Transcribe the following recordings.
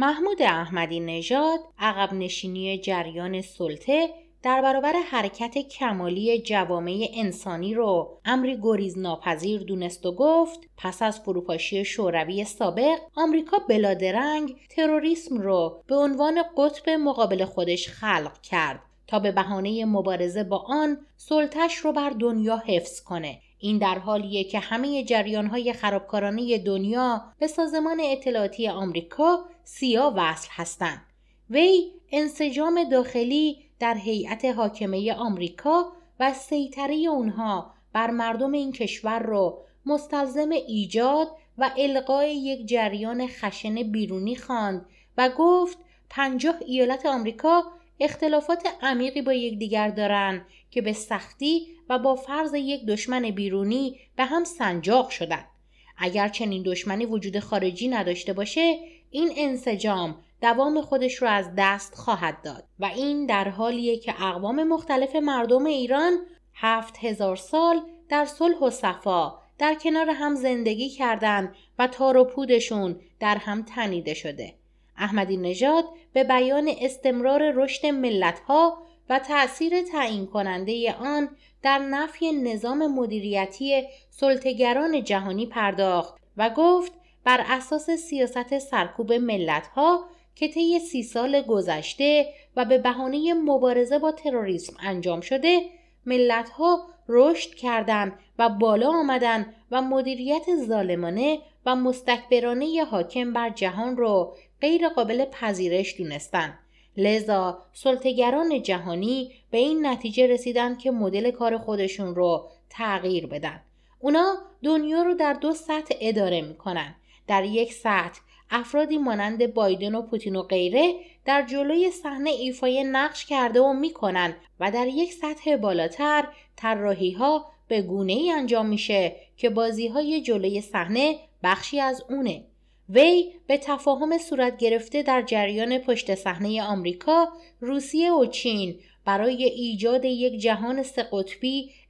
محمود احمدی نژاد عقب نشینی جریان سلطه در برابر حرکت کمالی جوامع انسانی رو امری گریز ناپذیر دونست و گفت پس از فروپاشی شوروی سابق آمریکا بلادرنگ تروریسم رو به عنوان قطب مقابل خودش خلق کرد تا به بهانه مبارزه با آن سلطش رو بر دنیا حفظ کنه این در حالیه که همه های خرابکارانه دنیا به سازمان اطلاعاتی آمریکا سیا وصل هستند وی انسجام داخلی در هیئت حاکمه آمریکا و سیطره اونها بر مردم این کشور را مستلزم ایجاد و القای یک جریان خشن بیرونی خواند و گفت پنجاه ایالت آمریکا اختلافات عمیقی با یکدیگر دارند که به سختی و با فرض یک دشمن بیرونی به هم سنجاق شدند اگر چنین دشمنی وجود خارجی نداشته باشه این انسجام دوام خودش را از دست خواهد داد و این در حالیه که اقوام مختلف مردم ایران هفت هزار سال در صلح و صفا در کنار هم زندگی کردند و تار و پودشون در هم تنیده شده. احمدی نژاد به بیان استمرار رشد ملتها و تأثیر تعیین کننده آن در نفی نظام مدیریتی سلطگران جهانی پرداخت و گفت بر اساس سیاست سرکوب ملت ها که طی سی سال گذشته و به بهانه مبارزه با تروریسم انجام شده ملت ها رشد کردند و بالا آمدن و مدیریت ظالمانه و مستکبرانه حاکم بر جهان را غیر قابل پذیرش دونستند لذا سلطگران جهانی به این نتیجه رسیدند که مدل کار خودشون رو تغییر بدن اونا دنیا رو در دو سطح اداره میکنن در یک سطح افرادی مانند بایدن و پوتین و غیره در جلوی صحنه ایفای نقش کرده و میکنن و در یک سطح بالاتر طراحی ها به گونه ای انجام میشه که بازی های جلوی صحنه بخشی از اونه وی به تفاهم صورت گرفته در جریان پشت صحنه آمریکا، روسیه و چین برای ایجاد یک جهان سه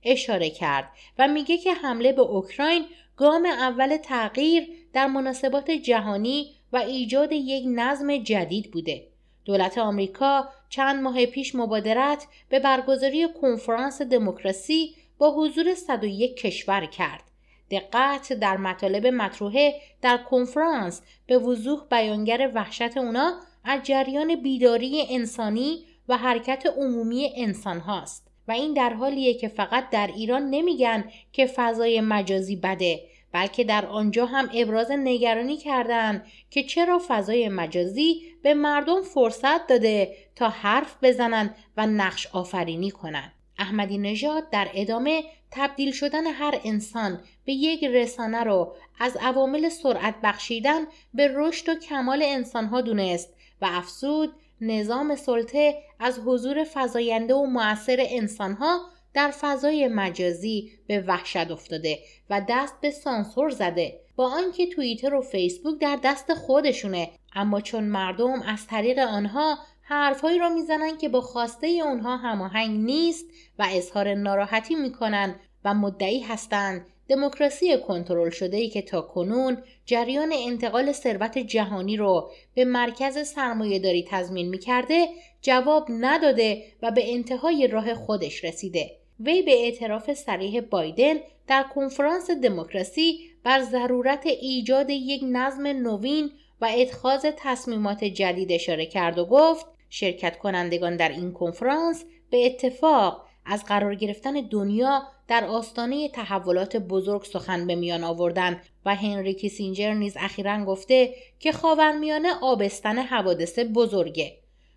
اشاره کرد و میگه که حمله به اوکراین گام اول تغییر در مناسبات جهانی و ایجاد یک نظم جدید بوده. دولت آمریکا چند ماه پیش مبادرت به برگزاری کنفرانس دموکراسی با حضور 101 کشور کرد. دقت در مطالب مطروحه در کنفرانس به وضوح بیانگر وحشت اونا از جریان بیداری انسانی و حرکت عمومی انسان هاست. و این در حالیه که فقط در ایران نمیگن که فضای مجازی بده بلکه در آنجا هم ابراز نگرانی کردن که چرا فضای مجازی به مردم فرصت داده تا حرف بزنن و نقش آفرینی کنند. احمدی نژاد در ادامه تبدیل شدن هر انسان به یک رسانه رو از عوامل سرعت بخشیدن به رشد و کمال انسانها دونست و افسود نظام سلطه از حضور فضاینده و مؤثر انسانها در فضای مجازی به وحشت افتاده و دست به سانسور زده با آنکه توییتر و فیسبوک در دست خودشونه اما چون مردم از طریق آنها حرفهایی را میزنن که با خواسته اونها هماهنگ نیست و اظهار ناراحتی میکنن و مدعی هستند دموکراسی کنترل شده ای که تا کنون جریان انتقال ثروت جهانی رو به مرکز سرمایه داری تضمین می کرده جواب نداده و به انتهای راه خودش رسیده. وی به اعتراف سریح بایدن در کنفرانس دموکراسی بر ضرورت ایجاد یک نظم نوین و اتخاذ تصمیمات جدید اشاره کرد و گفت شرکت کنندگان در این کنفرانس به اتفاق از قرار گرفتن دنیا در آستانه تحولات بزرگ سخن به میان آوردن و هنری کیسینجر نیز اخیرا گفته که خاورمیانه آبستن حوادث بزرگه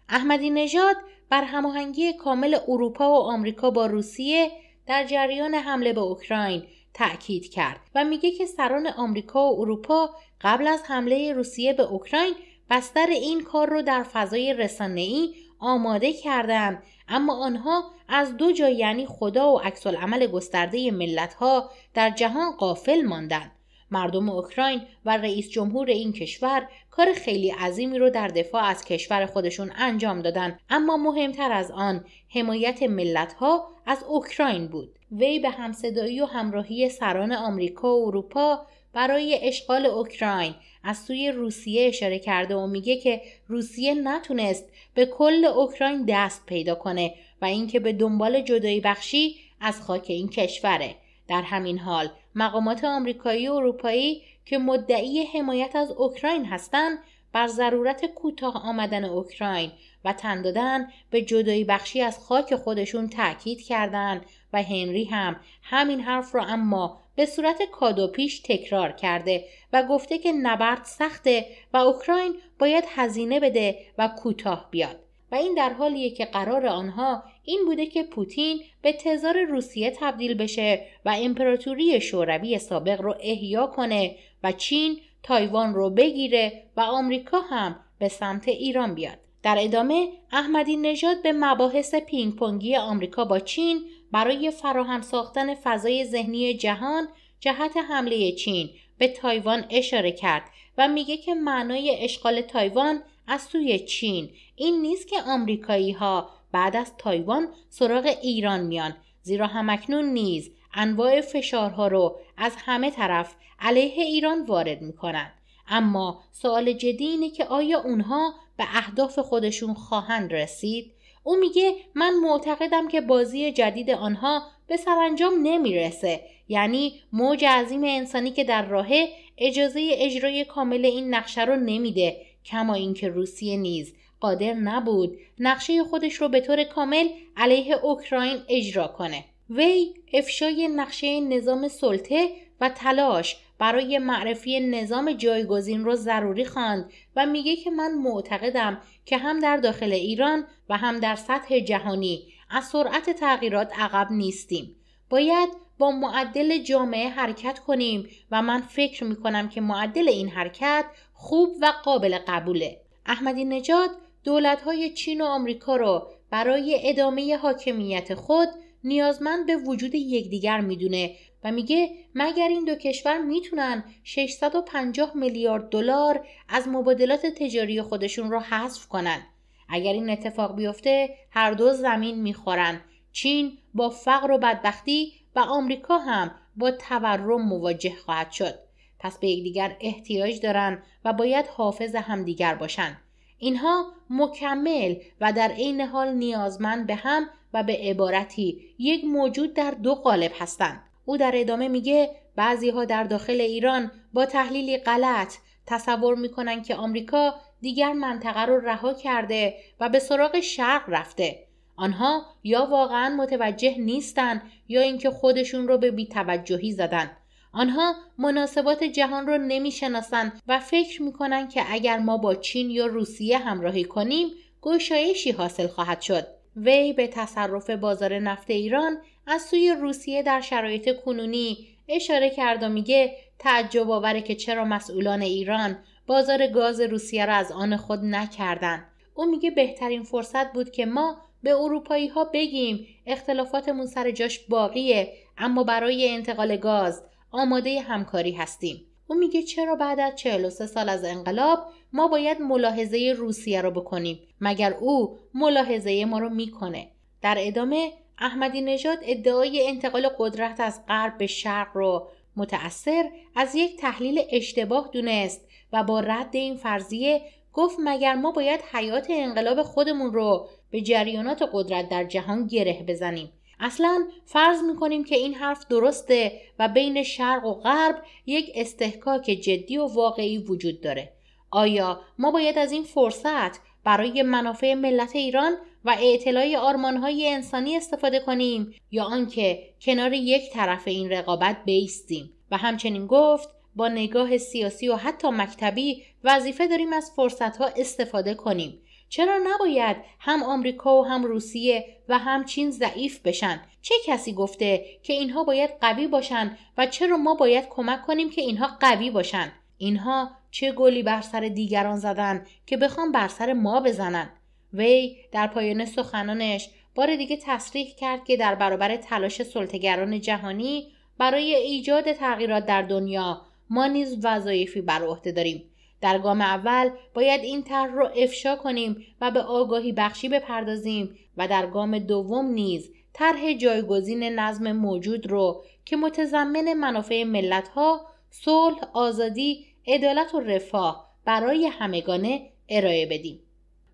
احمدی نژاد بر هماهنگی کامل اروپا و آمریکا با روسیه در جریان حمله به اوکراین تأکید کرد و میگه که سران آمریکا و اروپا قبل از حمله روسیه به اوکراین بستر این کار رو در فضای رسانه‌ای آماده کردم اما آنها از دو جا یعنی خدا و عکس عمل گسترده ملت ها در جهان قافل ماندند مردم اوکراین و رئیس جمهور این کشور کار خیلی عظیمی رو در دفاع از کشور خودشون انجام دادن اما مهمتر از آن حمایت ملت ها از اوکراین بود وی به همصدایی و همراهی سران آمریکا و اروپا برای اشغال اوکراین از سوی روسیه اشاره کرده و میگه که روسیه نتونست به کل اوکراین دست پیدا کنه و اینکه به دنبال جدایی بخشی از خاک این کشوره در همین حال مقامات آمریکایی و اروپایی که مدعی حمایت از اوکراین هستند بر ضرورت کوتاه آمدن اوکراین و تن دادن به جدایی بخشی از خاک خودشون تاکید کردند و هنری هم همین حرف را اما به صورت کادو پیش تکرار کرده و گفته که نبرد سخته و اوکراین باید هزینه بده و کوتاه بیاد و این در حالیه که قرار آنها این بوده که پوتین به تزار روسیه تبدیل بشه و امپراتوری شوروی سابق رو احیا کنه و چین تایوان رو بگیره و آمریکا هم به سمت ایران بیاد. در ادامه احمدی نژاد به مباحث پینگ پونگی آمریکا با چین برای فراهم ساختن فضای ذهنی جهان جهت حمله چین به تایوان اشاره کرد و میگه که معنای اشغال تایوان از سوی چین این نیست که آمریکایی ها بعد از تایوان سراغ ایران میان زیرا همکنون نیز انواع فشارها رو از همه طرف علیه ایران وارد میکنند اما سوال جدی اینه که آیا اونها به اهداف خودشون خواهند رسید او میگه من معتقدم که بازی جدید آنها به سرانجام نمیرسه یعنی موج عظیم انسانی که در راهه اجازه اجرای کامل این نقشه رو نمیده کما اینکه روسیه نیز قادر نبود نقشه خودش رو به طور کامل علیه اوکراین اجرا کنه وی افشای نقشه نظام سلطه و تلاش برای معرفی نظام جایگزین رو ضروری خواند و میگه که من معتقدم که هم در داخل ایران و هم در سطح جهانی از سرعت تغییرات عقب نیستیم. باید با معدل جامعه حرکت کنیم و من فکر می کنم که معدل این حرکت خوب و قابل قبوله. احمدی نژاد دولت های چین و آمریکا رو برای ادامه حاکمیت خود نیازمند به وجود یکدیگر میدونه و میگه مگر این دو کشور میتونن 650 میلیارد دلار از مبادلات تجاری خودشون رو حذف کنن اگر این اتفاق بیفته هر دو زمین میخورن چین با فقر و بدبختی و آمریکا هم با تورم مواجه خواهد شد پس به یکدیگر احتیاج دارن و باید حافظ همدیگر باشن اینها مکمل و در عین حال نیازمند به هم و به عبارتی یک موجود در دو قالب هستند او در ادامه میگه بعضی ها در داخل ایران با تحلیلی غلط تصور میکنن که آمریکا دیگر منطقه رو رها کرده و به سراغ شرق رفته آنها یا واقعا متوجه نیستند یا اینکه خودشون رو به بیتوجهی زدن آنها مناسبات جهان را نمیشناسند و فکر میکنند که اگر ما با چین یا روسیه همراهی کنیم گشایشی حاصل خواهد شد وی به تصرف بازار نفت ایران از سوی روسیه در شرایط کنونی اشاره کرد و میگه تعجب آوره که چرا مسئولان ایران بازار گاز روسیه را از آن خود نکردند او میگه بهترین فرصت بود که ما به اروپایی ها بگیم اختلافاتمون سر جاش باقیه اما برای انتقال گاز آماده همکاری هستیم او میگه چرا بعد از 43 سال از انقلاب ما باید ملاحظه روسیه رو بکنیم مگر او ملاحظه ما رو میکنه در ادامه احمدی نژاد ادعای انتقال قدرت از غرب به شرق رو متأثر از یک تحلیل اشتباه دونست و با رد این فرضیه گفت مگر ما باید حیات انقلاب خودمون رو به جریانات قدرت در جهان گره بزنیم اصلا فرض میکنیم که این حرف درسته و بین شرق و غرب یک استحکاک جدی و واقعی وجود داره آیا ما باید از این فرصت برای منافع ملت ایران و اعتلاع آرمانهای انسانی استفاده کنیم یا آنکه کنار یک طرف این رقابت بیستیم و همچنین گفت با نگاه سیاسی و حتی مکتبی وظیفه داریم از فرصتها استفاده کنیم چرا نباید هم آمریکا و هم روسیه و هم چین ضعیف بشن چه کسی گفته که اینها باید قوی باشن و چرا ما باید کمک کنیم که اینها قوی باشن اینها چه گلی بر سر دیگران زدن که بخوام بر سر ما بزنن وی در پایان سخنانش بار دیگه تصریح کرد که در برابر تلاش سلطگران جهانی برای ایجاد تغییرات در دنیا ما نیز وظایفی بر عهده داریم در گام اول باید این طرح را افشا کنیم و به آگاهی بخشی بپردازیم و در گام دوم نیز طرح جایگزین نظم موجود رو که متضمن منافع ملت ها، صلح، آزادی عدالت و رفاه برای همگانه ارائه بدیم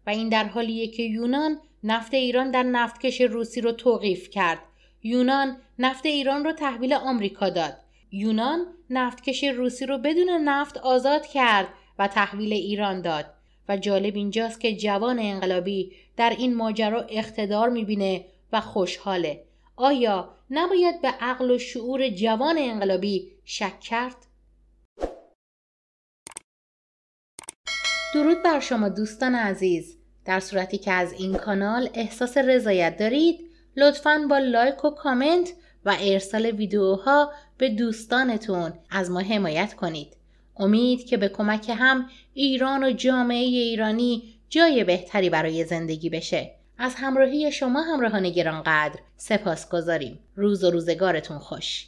و این در حالیه که یونان نفت ایران در نفتکش روسی رو توقیف کرد یونان نفت ایران رو تحویل آمریکا داد یونان نفتکش روسی رو بدون نفت آزاد کرد و تحویل ایران داد و جالب اینجاست که جوان انقلابی در این ماجرا اقتدار میبینه و خوشحاله آیا نباید به عقل و شعور جوان انقلابی شک کرد درود بر شما دوستان عزیز در صورتی که از این کانال احساس رضایت دارید لطفا با لایک و کامنت و ارسال ویدیوها به دوستانتون از ما حمایت کنید امید که به کمک هم ایران و جامعه ایرانی جای بهتری برای زندگی بشه از همراهی شما همراهان گرانقدر سپاس گذاریم روز و روزگارتون خوش